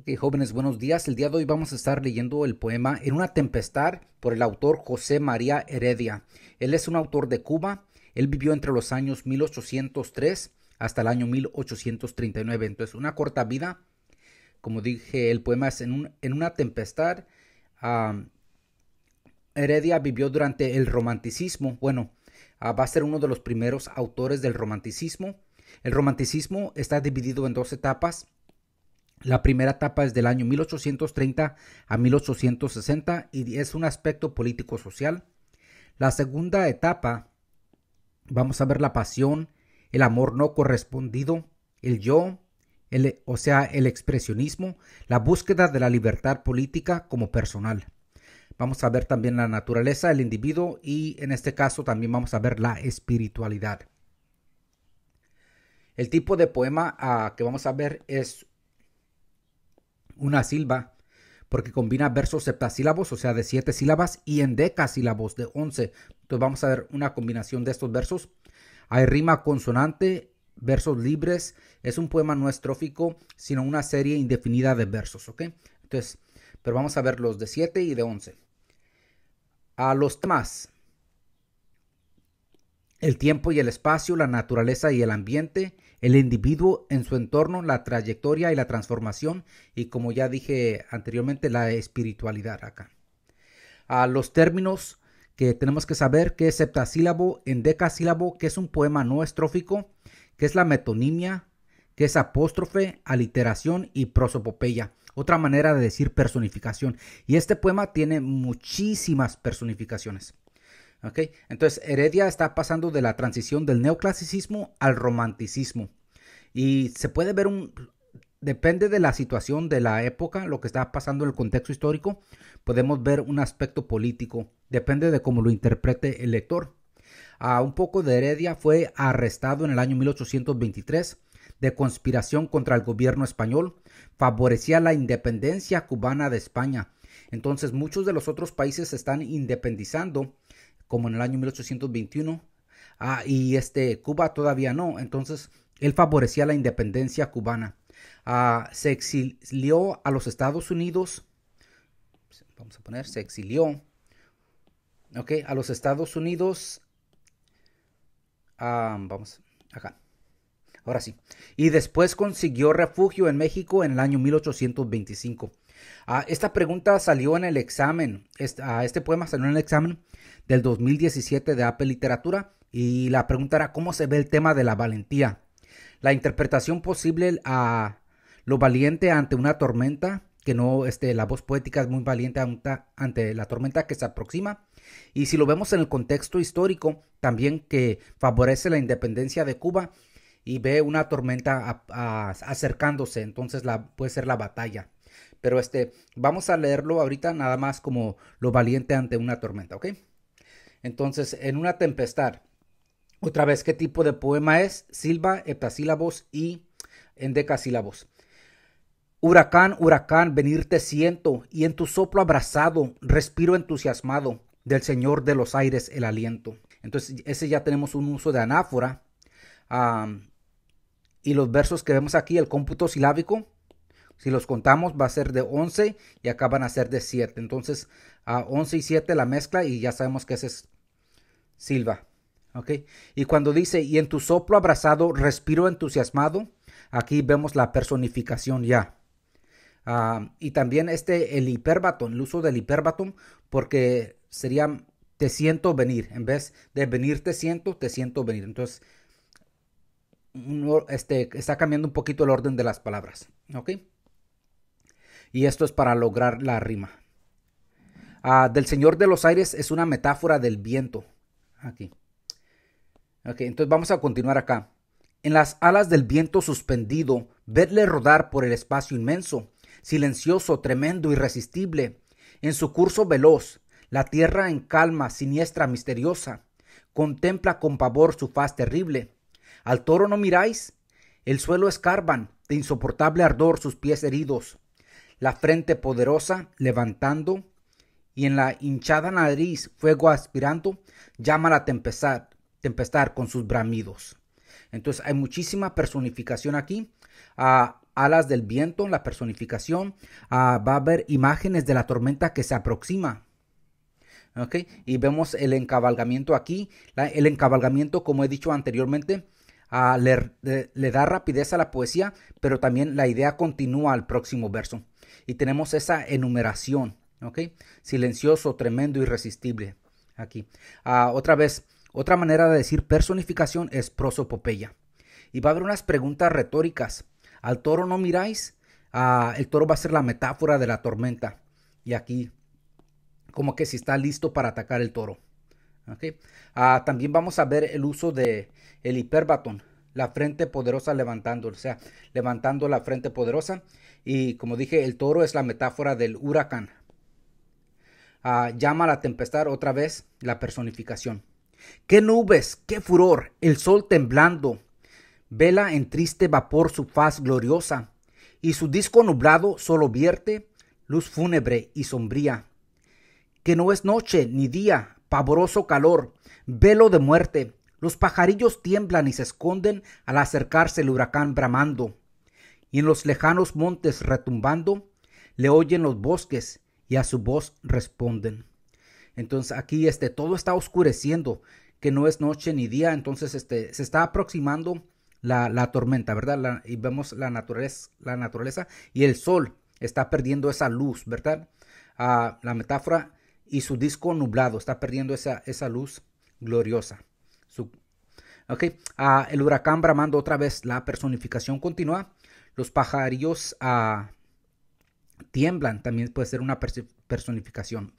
Ok, jóvenes, buenos días. El día de hoy vamos a estar leyendo el poema En una tempestad por el autor José María Heredia. Él es un autor de Cuba. Él vivió entre los años 1803 hasta el año 1839. Entonces, una corta vida. Como dije, el poema es En, en una tempestad. Ah, Heredia vivió durante el romanticismo. Bueno, ah, va a ser uno de los primeros autores del romanticismo. El romanticismo está dividido en dos etapas la primera etapa es del año 1830 a 1860 y es un aspecto político-social. La segunda etapa, vamos a ver la pasión, el amor no correspondido, el yo, o sea, el expresionismo, la búsqueda de la libertad política como personal. Vamos a ver también la naturaleza, el individuo y en este caso también vamos a ver la espiritualidad. El tipo de poema ah, que vamos a ver es una silba, porque combina versos septasílabos, o sea, de siete sílabas, y en decasílabos, de once. Entonces vamos a ver una combinación de estos versos. Hay rima consonante, versos libres. Es un poema no estrófico, sino una serie indefinida de versos, ¿ok? Entonces, pero vamos a ver los de siete y de once. A los temas el tiempo y el espacio, la naturaleza y el ambiente, el individuo en su entorno, la trayectoria y la transformación y como ya dije anteriormente, la espiritualidad acá. A los términos que tenemos que saber que es septasílabo, endecasílabo, que es un poema no estrófico, que es la metonimia, que es apóstrofe, aliteración y prosopopeya. Otra manera de decir personificación. Y este poema tiene muchísimas personificaciones. Entonces, Heredia está pasando de la transición del neoclasicismo al romanticismo. Y se puede ver un... Depende de la situación, de la época, lo que está pasando en el contexto histórico, podemos ver un aspecto político. Depende de cómo lo interprete el lector. A ah, un poco de Heredia fue arrestado en el año 1823 de conspiración contra el gobierno español. Favorecía la independencia cubana de España. Entonces muchos de los otros países se están independizando como en el año 1821, ah, y este, Cuba todavía no, entonces él favorecía la independencia cubana. Ah, se exilió a los Estados Unidos, vamos a poner, se exilió, ok, a los Estados Unidos, ah, vamos, acá. Ahora sí. Y después consiguió refugio en México en el año 1825. Ah, esta pregunta salió en el examen, este, este poema salió en el examen del 2017 de AP Literatura y la pregunta era cómo se ve el tema de la valentía. La interpretación posible a ah, lo valiente ante una tormenta, que no, este, la voz poética es muy valiente ante la tormenta que se aproxima. Y si lo vemos en el contexto histórico, también que favorece la independencia de Cuba y ve una tormenta acercándose, entonces la, puede ser la batalla. Pero este, vamos a leerlo ahorita nada más como lo valiente ante una tormenta, ¿ok? Entonces, en una tempestad. Otra vez, ¿qué tipo de poema es? Silva, heptasílabos y endecasílabos. Huracán, huracán, venirte siento, y en tu soplo abrazado, respiro entusiasmado, del Señor de los aires el aliento. Entonces, ese ya tenemos un uso de anáfora. y los versos que vemos aquí, el cómputo silábico, si los contamos va a ser de 11 y acá van a ser de 7. Entonces a 11 y 7 la mezcla y ya sabemos que ese es silva. ¿Ok? Y cuando dice, y en tu soplo abrazado, respiro entusiasmado, aquí vemos la personificación ya. Ah, y también este, el hiperbatón, el uso del hiperbatón, porque sería te siento venir, en vez de venir te siento, te siento venir. Entonces, este, está cambiando un poquito el orden de las palabras. ¿Ok? y esto es para lograr la rima. Ah, del Señor de los Aires es una metáfora del viento. Aquí. Ok, entonces vamos a continuar acá. En las alas del viento suspendido, vedle rodar por el espacio inmenso, silencioso, tremendo, irresistible. En su curso veloz, la tierra en calma, siniestra, misteriosa, contempla con pavor su faz terrible. Al toro no miráis, el suelo escarban, de insoportable ardor sus pies heridos la frente poderosa levantando y en la hinchada nariz fuego aspirando, llama la tempestad, tempestad con sus bramidos. Entonces hay muchísima personificación aquí. alas del viento, la personificación. va a haber imágenes de la tormenta que se aproxima. Y vemos el encabalgamiento aquí. el encabalgamiento, como he dicho anteriormente, le, da rapidez a la poesía, pero también la idea continúa al próximo verso. Y tenemos esa enumeración, ¿ok? Silencioso, tremendo, irresistible. Aquí. Ah, otra vez, otra manera de decir personificación es prosopopeya. Y va a haber unas preguntas retóricas. Al toro no miráis, ah, el toro va a ser la metáfora de la tormenta. Y aquí, como que si está listo para atacar el toro. Ah, también vamos a ver el uso de el hiperbatón la frente poderosa levantando, o sea, levantando la frente poderosa. Y como dije, el toro es la metáfora del huracán. Ah, llama a la tempestad otra vez la personificación. ¡Qué nubes! ¡Qué furor! El sol temblando. Vela en triste vapor su faz gloriosa. Y su disco nublado solo vierte luz fúnebre y sombría. Que no es noche ni día, pavoroso calor, velo de muerte, los pajarillos tiemblan y se esconden al acercarse el huracán bramando, y en los lejanos montes retumbando, le oyen los bosques y a su voz responden. Entonces aquí este todo está oscureciendo, que no es noche ni día, entonces este se está aproximando la, tormenta, ¿verdad? y vemos la naturaleza, la naturaleza y el sol está perdiendo esa luz, ¿verdad? Ah, la metáfora y su disco nublado está perdiendo esa, esa luz gloriosa el huracán bramando otra vez la personificación continúa Los pajarillos ah, tiemblan, también puede ser una personificación.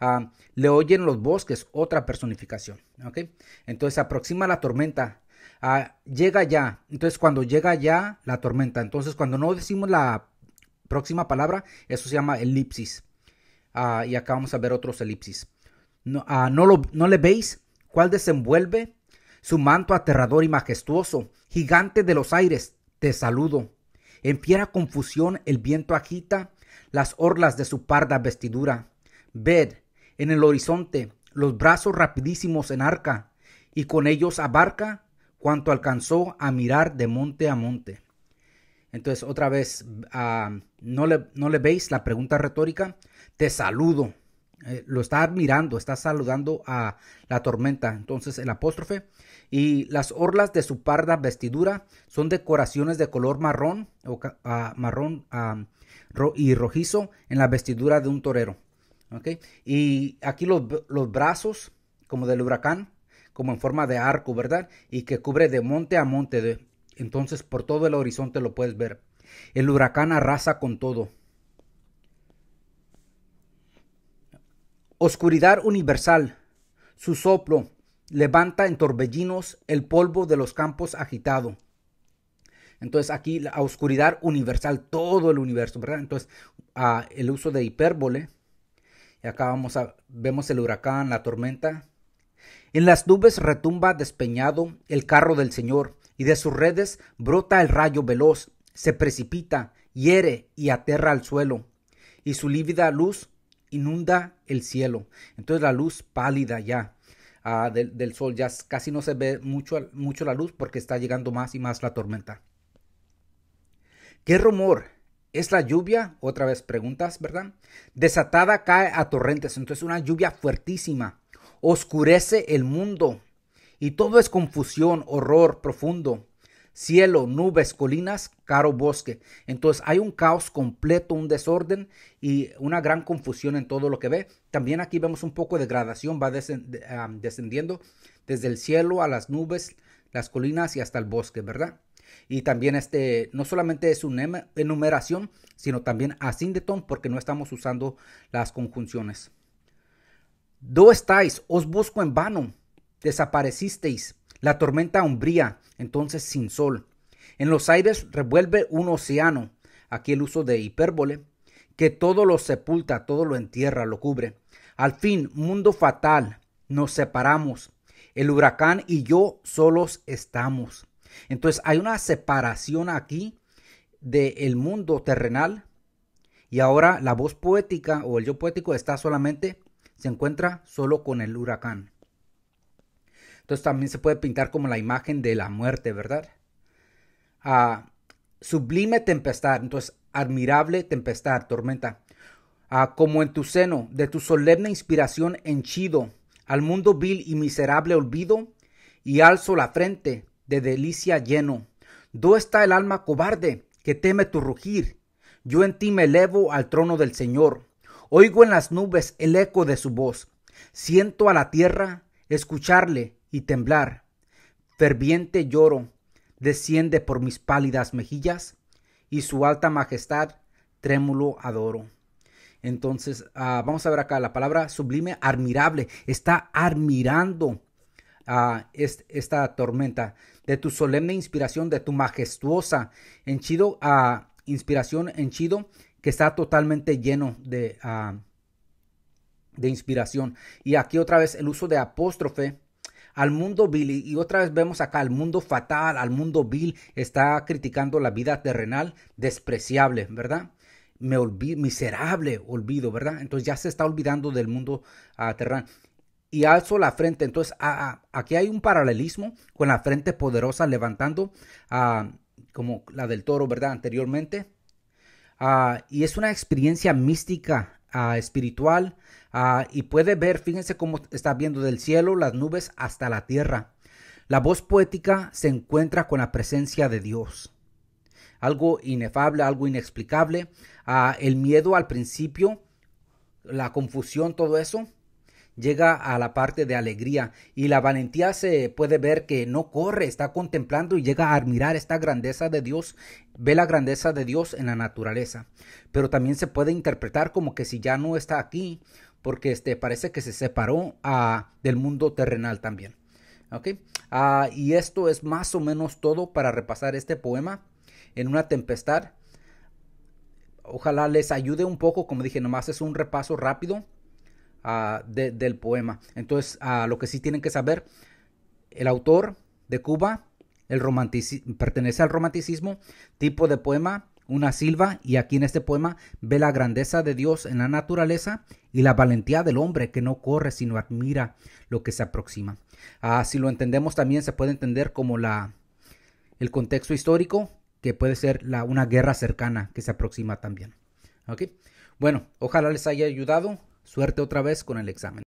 Ah, le oyen los bosques, otra personificación. ok, Entonces aproxima la tormenta. Ah, llega ya. Entonces cuando llega ya la tormenta. Entonces cuando no decimos la próxima palabra, eso se llama elipsis. y acá vamos a ver otros elipsis. No, no, lo, no, le veis, cual desenvuelve su manto aterrador y majestuoso, gigante de los aires, te saludo. En fiera confusión el viento agita las orlas de su parda vestidura. Ved en el horizonte los brazos rapidísimos en arca, y con ellos abarca cuanto alcanzó a mirar de monte a monte. Entonces, otra vez, ah, ¿no le veis la pregunta retórica? Te saludo. Eh, lo está admirando, está saludando a la tormenta. Entonces el apóstrofe y las orlas de su parda vestidura son decoraciones de color marrón, o, marrón y rojizo en la vestidura de un torero. Y aquí los, los brazos como del huracán, como en forma de arco, ¿verdad? Y que cubre de monte a monte. De, entonces por todo el horizonte lo puedes ver. El huracán arrasa con todo Oscuridad universal. Su soplo levanta en torbellinos el polvo de los campos agitado. Entonces aquí la oscuridad universal, todo el universo, ¿verdad? Entonces ah, el uso de hipérbole. Y acá vamos a, vemos el huracán, la tormenta. En las nubes retumba despeñado el carro del Señor, y de sus redes brota el rayo veloz, se precipita, hiere y aterra al suelo, y su lívida luz inunda el cielo. Entonces la luz pálida ya ah, del, del, sol, ya casi no se ve mucho, mucho la luz porque está llegando más y más la tormenta. ¿Qué rumor? ¿Es la lluvia? Otra vez preguntas, ¿verdad? Desatada cae a torrentes, entonces una lluvia fuertísima. Oscurece el mundo y todo es confusión, horror profundo cielo, nubes, colinas, caro bosque. Entonces hay un caos completo, un desorden y una gran confusión en todo lo que ve. También aquí vemos un poco de gradación, va descendiendo desde el cielo a las nubes, las colinas y hasta el bosque, ¿verdad? Y también este, no solamente es una enumeración, sino también asíndeton porque no estamos usando las conjunciones. ¿Dónde estáis? Os busco en vano. Desaparecisteis la tormenta umbría, entonces sin sol. En los aires revuelve un océano, aquí el uso de hipérbole, que todo lo sepulta, todo lo entierra, lo cubre. Al fin, mundo fatal, nos separamos. El huracán y yo solos estamos. Entonces hay una separación aquí del mundo terrenal y ahora la voz poética o el yo poético está solamente, se encuentra solo con el huracán. Entonces también se puede pintar como la imagen de la muerte, ¿verdad? A ah, sublime tempestad, entonces admirable tempestad, tormenta. Ah, como en tu seno, de tu solemne inspiración henchido, al mundo vil y miserable olvido, y alzo la frente de delicia lleno. ¿Dónde está el alma cobarde que teme tu rugir? Yo en ti me elevo al trono del Señor. Oigo en las nubes el eco de su voz. Siento a la tierra escucharle y temblar. Ferviente lloro desciende por mis pálidas mejillas y su alta majestad trémulo adoro. Entonces, ah, vamos a ver acá la palabra sublime, admirable. Está admirando a ah, esta tormenta de tu solemne inspiración, de tu majestuosa henchido, a ah, inspiración inspiración chido que está totalmente lleno de, de inspiración. Y aquí otra vez el uso de apóstrofe al mundo vil y otra vez vemos acá al mundo fatal, al mundo vil, está criticando la vida terrenal despreciable, ¿verdad? Me olvido, miserable olvido, ¿verdad? Entonces ya se está olvidando del mundo ah, terrenal. Y alzo la frente, entonces ah, ah, aquí hay un paralelismo con la frente poderosa levantando a como la del toro, ¿verdad? Anteriormente. y es una experiencia mística Ah, espiritual ah, y puede ver, fíjense cómo está viendo del cielo, las nubes hasta la tierra. La voz poética se encuentra con la presencia de Dios. Algo inefable, algo inexplicable. Ah, el miedo al principio, la confusión, todo eso llega a la parte de alegría y la valentía se puede ver que no corre, está contemplando y llega a admirar esta grandeza de Dios, ve la grandeza de Dios en la naturaleza, pero también se puede interpretar como que si ya no está aquí, porque este parece que se separó a ah, del mundo terrenal también. Ah, y esto es más o menos todo para repasar este poema en una tempestad. Ojalá les ayude un poco, como dije, nomás es un repaso rápido Ah, del poema. Entonces, a ah, lo que sí tienen que saber, el autor de Cuba el pertenece al romanticismo, tipo de poema, una silva, y aquí en este poema ve la grandeza de Dios en la naturaleza y la valentía del hombre que no corre sino admira lo que se aproxima. así ah, si lo entendemos también se puede entender como la, el contexto histórico, que puede ser la, una guerra cercana que se aproxima también. ¿Okay? Bueno, ojalá les haya ayudado. Suerte otra vez con el examen.